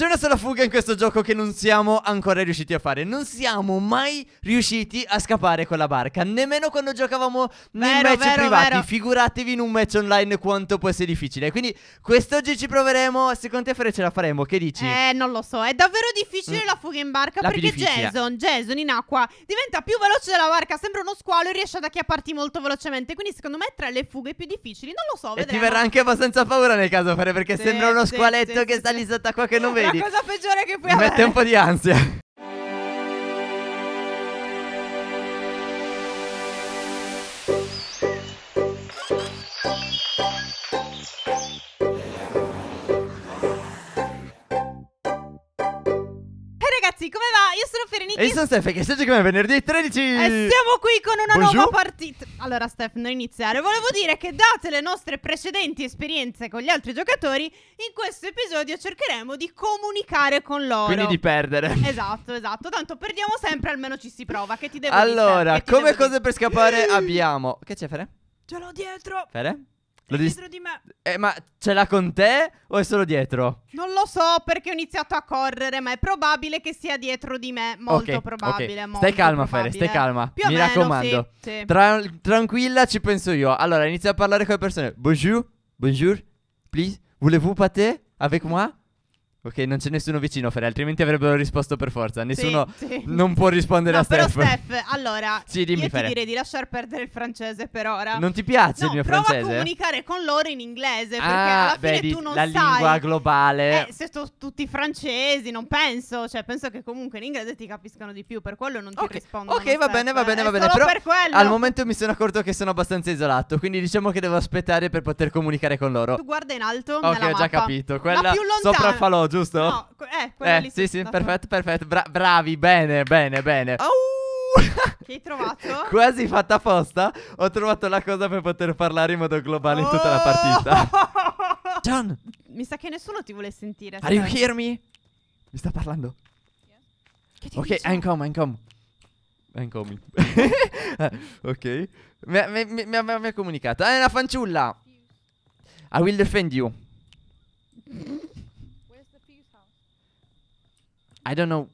C'è una sola fuga in questo gioco che non siamo ancora riusciti a fare. Non siamo mai riusciti a scappare con la barca. Nemmeno quando giocavamo nei vero, match vero, privati. Vero. Figuratevi in un match online quanto può essere difficile. Quindi quest'oggi ci proveremo. Secondo te, Fere, ce la faremo? Che dici? Eh, non lo so. È davvero difficile mm. la fuga in barca. La perché Jason, Jason in acqua diventa più veloce della barca. Sembra uno squalo e riesce ad acchiapparti molto velocemente. Quindi, secondo me, tra le fughe più difficili. Non lo so. Vedremo. E ti verrà anche abbastanza paura nel caso, fare. perché sì, sembra uno sì, squaletto sì, che sta lì sott'acqua che non vede vedi? La cosa peggiore che puoi avere. Mette un po' di ansia. E io sono Steph che state come venerdì 13 E siamo qui con una Bonjour. nuova partita Allora Steph, non iniziare Volevo dire che date le nostre precedenti esperienze con gli altri giocatori In questo episodio cercheremo di comunicare con loro Quindi di perdere Esatto, esatto Tanto perdiamo sempre, almeno ci si prova Che ti devo allora, dire Allora, come cose per scappare abbiamo Che c'è Fere? Ce l'ho dietro Fere? La dis- dietro di me. Eh, ma ce l'ha con te o è solo dietro? Non lo so perché ho iniziato a correre, ma è probabile che sia dietro di me. Molto Ok, probabile. ok. molto Stai calma, Fere, stai calma. Più o Mi meno, raccomando. sì, sì. Tra- tranquilla, ci penso io. Allora, inizia a parlare con le persone. Bonjour, bonjour, please. Voulez-vous pâté avec moi? Ok, non c'è nessuno vicino, Fede, altrimenti avrebbero risposto per forza. Nessuno sì, non può rispondere no, a Steph. Però Steph, allora, sì, dimmi, io Fede. ti direi di lasciar perdere il francese per ora. Non ti piace no, il mio prova francese? prova a comunicare con loro in inglese, ah, perché ah, alla fine vedi, tu non la sai... la lingua globale. Eh, se sono tutti francesi, non penso, cioè penso che comunque in inglese ti capiscano di più, per quello non ti okay. rispondono Ok, va Steph. bene, va eh. bene, va bene, però per quello. al momento mi sono accorto che sono abbastanza isolato, quindi diciamo che devo aspettare per poter comunicare con loro. Tu guarda in alto Ok, ho già capito, quella sopra Falò giusto? No, eh, quello eh, lì Sì, sì, perfetto, perfetto. Bra- bravi, bene, bene, bene. Au! Che hai trovato? Quasi fatta apposta. Ho trovato la cosa per poter parlare in modo globale oh! in tutta la partita. Oh! John! Mi sa che nessuno ti vuole sentire. Are you hear me? Mi sta parlando. Yeah. ok, dice? I'm come, I'm come. I'm coming. ok. Mi, mi, mi, mi ha comunicato. È una fanciulla. I will defend you. I don't know.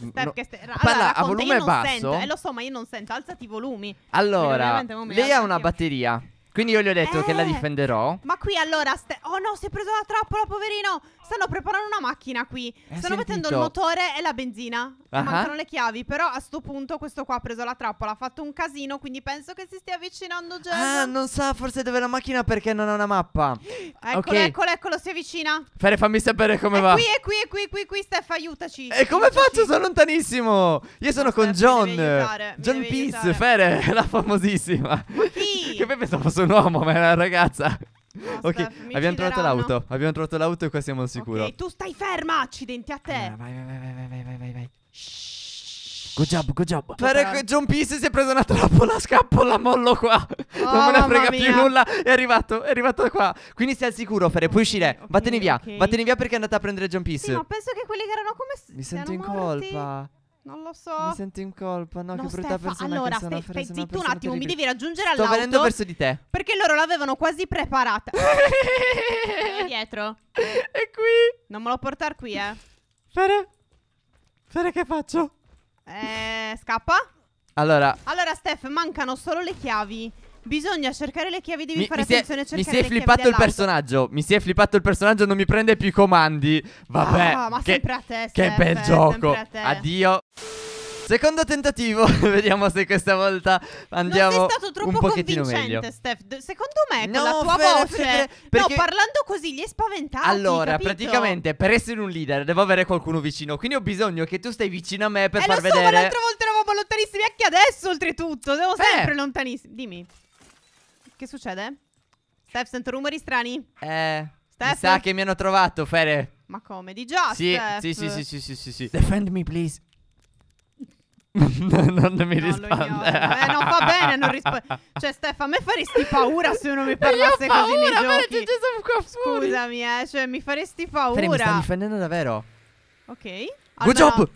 No. Ste- allora, parla a volume basso. Sento, eh, lo so, ma io non sento. Alzati i volumi. Allora, lei ha una batteria. Quindi io gli ho detto eh, che la eh. difenderò. Ma qui allora. Ste- oh no, si è preso la trappola, poverino. Stanno preparando una macchina qui. Eh, Stanno mettendo il motore e la benzina. uh huh Mancano le chiavi. Però a sto punto questo qua ha preso la trappola. Ha fatto un casino. Quindi penso che si stia avvicinando già. Ah, non sa forse dove è la macchina perché non ha una mappa. Eccolo, okay. eccolo, eccolo, si avvicina. Fere, fammi sapere come è va. Qui, è qui, è qui, è qui, qui, Steph, aiutaci. E come aiutaci. faccio? Sono lontanissimo. Io sono no, con John. John Peace, Fere, la famosissima. Ma chi? che poi pensavo fosse un uomo, ma è una ragazza. Basta, ok, abbiamo trovato l'auto. Abbiamo trovato l'auto e qua siamo al sicuro. Ok, tu stai ferma, accidenti a te. Allora, vai, vai, vai, vai, vai, vai, vai, vai. Good job, good job. Però che John Peace si è preso una trappola, scappo, la mollo qua. Oh, non me ne frega più nulla. È arrivato, è arrivato qua. Quindi stai al sicuro, Fere, puoi uscire. Okay, vattene via, okay. vattene via perché è andata a prendere John Peace. Sì, ma penso che quelli che erano come... Mi sento in morti. colpa. Non lo so. Mi sento in colpa, no? no che brutta Steph, persona allora, che sono. Allora, zitto un attimo, pericol- mi devi raggiungere all'auto. Sto venendo verso di te. Perché loro l'avevano quasi preparata. dietro. È qui. Non me lo portare qui, eh. Fere. Fere che faccio? Eh, scappa. Allora. Allora, Steph, mancano solo le chiavi. Bisogna cercare le chiavi, devi mi, fare mi attenzione è, Mi si è flippato il personaggio. Mi si è flippato il personaggio, non mi prende più i comandi. Vabbè. Ah, ma che, sempre a te, Che eh, sempre, bel gioco. Addio. Secondo tentativo, vediamo se questa volta andiamo non sei stato troppo un pochettino meglio. Steph. Secondo me no, con la tua per, voce, per, perché... no, parlando così li è spaventato. Allora, capito? praticamente per essere un leader devo avere qualcuno vicino, quindi ho bisogno che tu stai vicino a me per eh, far lo so, vedere. ma l'altra volta eravamo lontanissimi anche adesso, oltretutto, siamo eh. sempre lontanissimi. Dimmi. Che succede? Steph, sento rumori strani. Eh. Steph? Mi sa che mi hanno trovato, Fere. Ma come? Di già, sì, Sì, sì, sì, sì, sì, sì, sì. Defend me, please. non, mi no, risponde. Eh, non fa bene, non risponde. Cioè, Stefano, a me faresti paura se uno mi parlasse paura, così nei giochi. Qua Scusami, eh, cioè, mi faresti paura. Fere, mi sta difendendo davvero. Ok. Allora... Good job!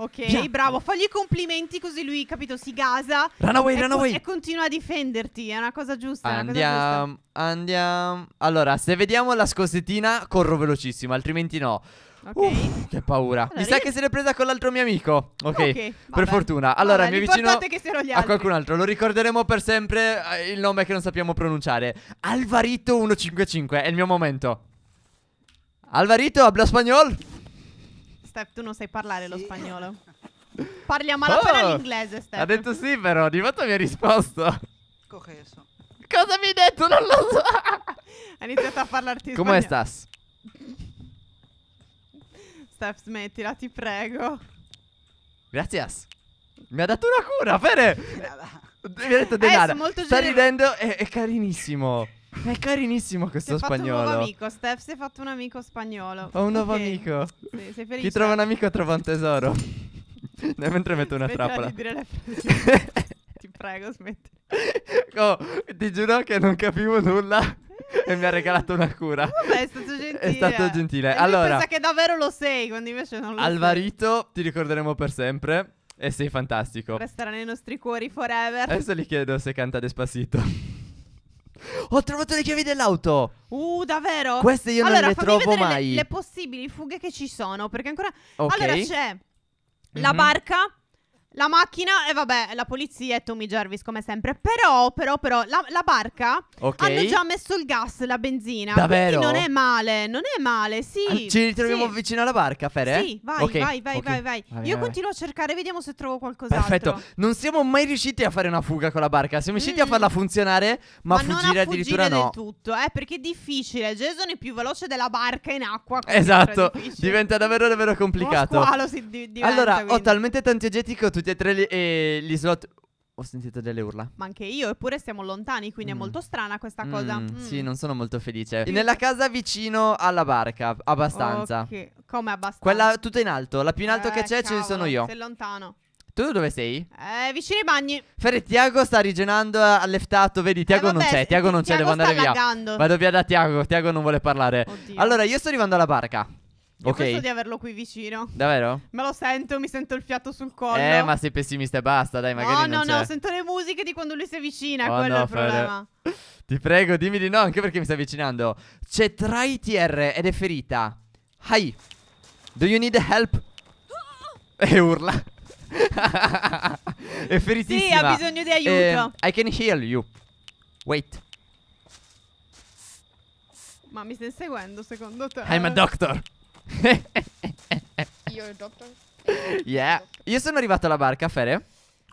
Ok, Via. bravo, fagli i complimenti così lui, capito, si gasa. Runaway, away, e, run away. E continua a difenderti, è una cosa giusta. Andiamo, cosa giusta. andiamo. Allora, se vediamo la scossettina, corro velocissimo, altrimenti no. Ok. Uff, che paura. Allora, mi sa io... che se l'è presa con l'altro mio amico. Ok. okay per fortuna. Allora, vabbè, mi avvicino a qualcun altro. Lo ricorderemo per sempre eh, il nome che non sappiamo pronunciare. Alvarito 155, è il mio momento. Alvarito, habla spagnolo. Steph, tu non sai parlare sì. lo spagnolo. Parliamo a malapena oh, l'inglese, Steph. Ha detto sì, però di fatto mi ha risposto. Cogeso. Cosa mi hai detto? Non lo so. ha iniziato a parlarti Come in spagnolo. Come stas? Steph, smettila, ti prego. Grazie. Mi ha dato una cura, Fere. mi ha detto eh, denara. Sta ridendo, è, è carinissimo è carinissimo questo si spagnolo. Ho un nuovo amico, Steph, si è fatto un amico spagnolo. Ho un nuovo okay. amico. Sì, sei felice? Chi trova un amico trova un tesoro. Mentre metto una Smettila trappola. Di dire le frasi. Ti prego, smetti. Oh, ti giuro che non capivo nulla. e mi ha regalato una cura. Vabbè, è stato gentile. È stato gentile. E allora, pensa che davvero lo sei, quando invece non lo Alvarito, sei. ti ricorderemo per sempre. E sei fantastico. Resterà nei nostri cuori forever. Adesso gli chiedo se canta Despacito. Ho trovato le chiavi dell'auto. Uh, davvero? Queste io allora, non le trovo mai. Le, le, possibili fughe che ci sono. Perché ancora. Okay. Allora c'è mm-hmm. la mhm. barca. La macchina, e vabbè, la polizia e Tommy Jarvis come sempre. Però, però, però, la, la barca Ok. hanno già messo il gas, la benzina. Davvero? Quindi non è male, non è male, sì. Ci ritroviamo sì. vicino alla barca, Fere? Sì, vai, Ok, vai, vai, ok. vai, vai. Io continuo a cercare, vediamo se trovo qualcos'altro. Perfetto, non siamo mai riusciti a fare una fuga con la barca. Siamo riusciti a mm. farla funzionare, ma, fuggire non a fuggire addirittura del no. tutto, eh, perché è difficile. Jason è più veloce della barca in acqua. Esatto, diventa davvero davvero Uno complicato. Lo si di- diventa, Allora, ho talmente tanti oggetti che ho tutti e tre gli, eh, gli slot ho sentito delle urla. Ma anche io, eppure siamo lontani, quindi mm. è molto strana questa mm, cosa. Mm. Sì, mm. non sono molto felice. Nella casa vicino alla barca, abbastanza. Okay. Come abbastanza? Quella tutta in alto, la più in alto eh, che c'è cavolo, ce ne sono io. Sei lontano. Tu dove sei? Eh, vicino ai bagni. Ferri, Tiago sta rigenando all'eftato. Vedi, Tiago eh, vabbè, non c'è. Tiago non c'è, devo andare via. Laggando. Vado via da Tiago. Tiago non vuole parlare. Oddio. Allora, io sto arrivando alla barca. Io okay. penso di averlo qui vicino. Davvero? Me lo sento, mi sento il fiato sul collo. Eh, ma sei pessimista e basta, dai, magari. No, no, no, sento le musiche di quando lui si avvicina. Oh, quello no, è il problema. Fare... Ti prego, dimmi di no, anche perché mi stai avvicinando. C'è tra TR ed è ferita. Hi, do you need help? E urla. è feritissima. Sì, ha bisogno di aiuto. Eh, I can heal you. Wait. Ma mi stai seguendo secondo te? I'm a doctor. Io e il doctor. Yeah. Io sono arrivato alla barca, Fere.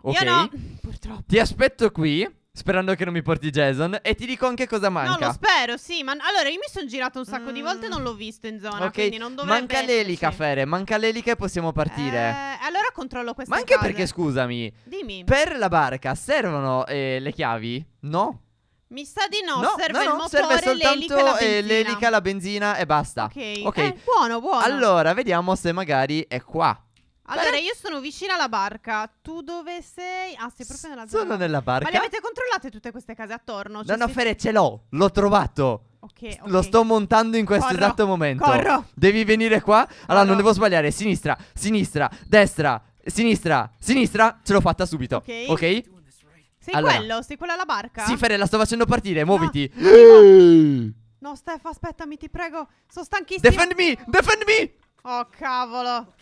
Ok. Io no. Purtroppo. Ti aspetto qui. Sperando che non mi porti Jason. E ti dico anche cosa manca. No, lo spero, sì. Ma allora io mi sono girato un sacco mm. di volte e non l'ho visto in zona. Ok. Quindi non dovrebbe Manca l'elica, Fere. Manca l'elica e possiamo partire. Eh, allora controllo questa. Ma anche case. perché, scusami. Dimmi. Per la barca servono eh, le chiavi? No. Mi sa di no, no serve no, no, il motore, serve soltanto l'elica, eh, l'elica, la benzina e basta. Ok, eh, okay. Eh, buono, buono. Allora, vediamo se magari è qua. Allora, Beh. io sono vicino alla barca. Tu dove sei? Ah, sei proprio nella zona. Sono nella barca. Ma le avete controllate tutte queste case attorno? Cioè, no, no, Fere, ce l'ho. L'ho trovato. Okay, okay. Lo sto montando in questo corro, esatto momento. Corro. Devi venire qua. Allora, corro. non devo sbagliare. Sinistra, sinistra, destra, sinistra, sinistra. Ce l'ho fatta subito. Ok. okay? Sei allora, quello? Sei quello alla barca? Sì, Fede, la sto facendo partire, muoviti. No, no Stef, aspettami, ti prego. Sono stanchissimo. Defend me! Defend me! Oh, cavolo.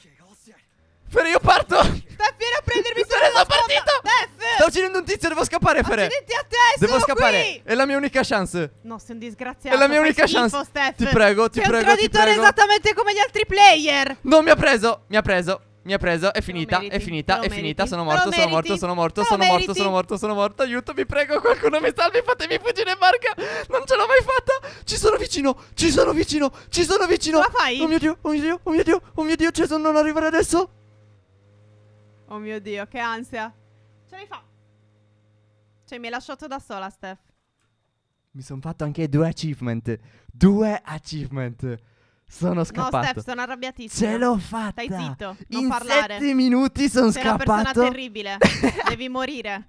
Fere, io parto! Stef, vieni a prendermi Fere, sono partito! Stef! Sto uccidendo un tizio, devo scappare, Fere! Accidenti a te, Devo scappare, qui. è la mia unica chance! No, sei un disgraziato, È la mia unica schifo, chance! Steph. Ti prego, ti sei prego, ti prego! un traditore esattamente come gli altri player! Non mi ha preso, mi ha preso! mi ha preso, è finita, meriti, è finita, è finita, sono morto, sono morto, sono morto, sono morto, sono morto, sono morto, aiuto, vi prego, qualcuno mi salvi, fatemi fuggire in barca, non ce l'ho mai fatta, ci sono vicino, ci sono vicino, ci sono vicino. Ma fai? Oh mio Dio, oh mio Dio, oh mio Dio, oh mio Dio, Jason non arrivare adesso. Oh mio Dio, che ansia. Ce l'hai fatta. Cioè mi hai lasciato da sola, Steph. Mi sono fatto anche due achievement, due achievement. Sono scappato. No, Steph, sono arrabbiatissimo. Ce l'ho fatta. Stai zitto, non In parlare. sette minuti sono scappato. Sei una persona terribile. Devi morire.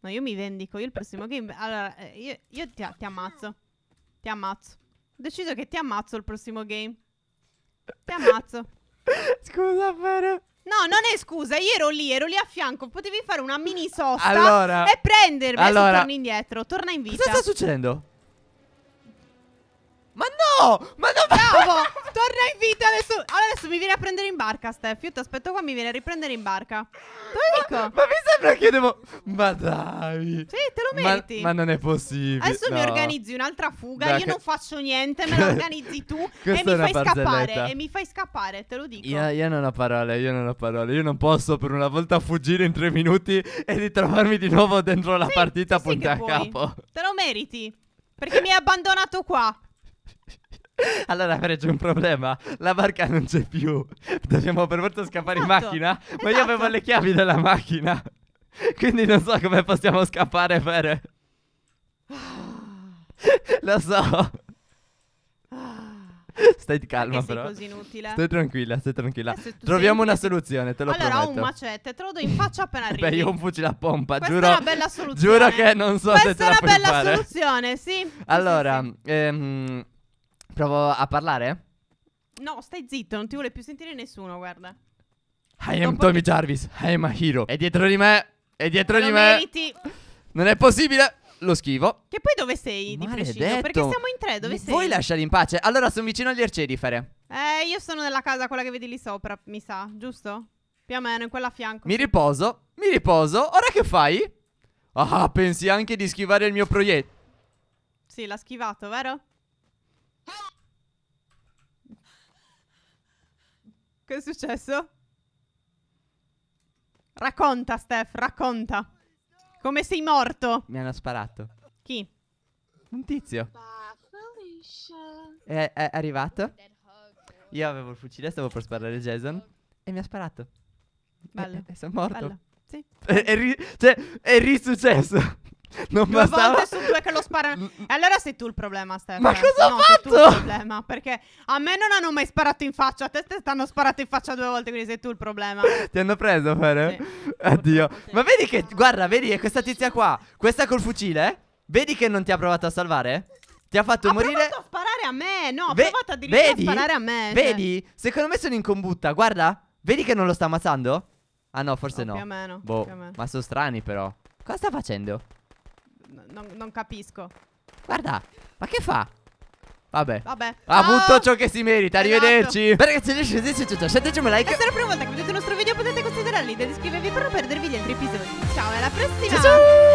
No, io mi vendico. Io il prossimo game... Allora, eh, io, io ti, ti, ammazzo. Ti ammazzo. Ho deciso che ti ammazzo il prossimo game. Ti ammazzo. Scusa, però... No, non è scusa, io ero lì, ero lì a fianco, potevi fare una mini sosta allora, e prendermi allora, e torni indietro, torna in vita. Cosa sta succedendo? No! Ma non Bravo! Torna in vita adesso. Allora adesso mi viene a prendere in barca, Steph. Io ti aspetto qua, mi viene a riprendere in barca. Ma, ma mi sembra che devo. Ma dai. Sì, te lo metti. Ma, ma non è possibile. Adesso no. mi organizzi un'altra fuga. Dai, io che... non faccio niente, me la organizzi tu. e mi fai barzelletta. scappare. E mi fai scappare, te lo dico. Io, io, non ho parole, io non ho parole. Io non posso per una volta fuggire in tre minuti e ritrovarmi di nuovo dentro la sì, partita sì, punta a puoi. capo. Te lo meriti. Perché mi hai abbandonato qua. Allora, Fred, c'è un problema. La barca non c'è più. Dobbiamo per forza scappare esatto, in macchina. Esatto. Ma io avevo le chiavi esatto. della macchina. Quindi non so come possiamo scappare, Fere. Lo so. Stai calma, Perché sei però. così inutile. Stai tranquilla, stai tranquilla. Eh, Troviamo una soluzione, te lo allora, prometto. Allora, ho un macete, te lo do in faccia appena arrivi. Beh, io ho un fucile a pompa, Questa giuro. Questa è una bella soluzione. Giuro che non so Questa se te la puoi Questa è una bella soluzione, sì. Allora, sì, sì. Ehm, Provo a parlare? No, stai zitto, non ti vuole più sentire nessuno, guarda. I am Tommy Jarvis, I am a hero. È dietro di me, è dietro Lo di me. Meriti. Non è possibile. Lo schivo. Che poi dove sei di preciso? Perché siamo in tre, dove Mi sei? Vuoi lasciare in pace? Allora sono vicino agli arcerifere. Eh, io sono nella casa, quella che vedi lì sopra, mi sa, giusto? Più o meno, in quella a fianco. Mi riposo, mi riposo. Ora che fai? Ah, pensi anche di schivare il mio proiettile. Sì, l'ha schivato, vero? Che è successo? Racconta, Steph, racconta. Come sei morto? Mi hanno sparato. Chi? Un tizio. È, è arrivato. Io avevo il fucile, stavo per sparare Jason. E mi ha sparato. Bello. E, e sono morto. Bello. Sì. È, è, cioè, è risuccesso. Non due bastava... volte su due che lo sparano. Allora sei tu il problema, Stefano. Ma cosa no, ho fatto? Sei tu il problema, perché a me non hanno mai sparato in faccia, a te ti stanno sparato in faccia due volte, quindi sei tu il problema. Ti hanno preso, Fere? Sì. Addio. Ma vedi che, guarda, vedi, è questa tizia qua, questa col fucile, vedi che non ti ha provato a salvare? Ti ha fatto ha morire. Ha provato a sparare a me. No, ha Ve- provato addirittura a sparare a me. Cioè. Vedi? Cioè. Secondo me sono in combutta. Guarda. Vedi che non lo sta ammazzando? Ah no, forse no. no. Più o meno. Boh. Più o meno. Ma sono strani però. Cosa sta facendo? non, non capisco. Guarda, ma che fa? Vabbè. Vabbè. Ha ah, avuto ciò che si merita. Esatto. Arrivederci. Esatto. ragazzi, se siete ciao, ciao. Settetemi like. Se è la prima volta che vedete il nostro video potete considerare l'idea di iscrivervi per non perdervi gli altri episodi. Ciao, alla prossima. ciao. ciao.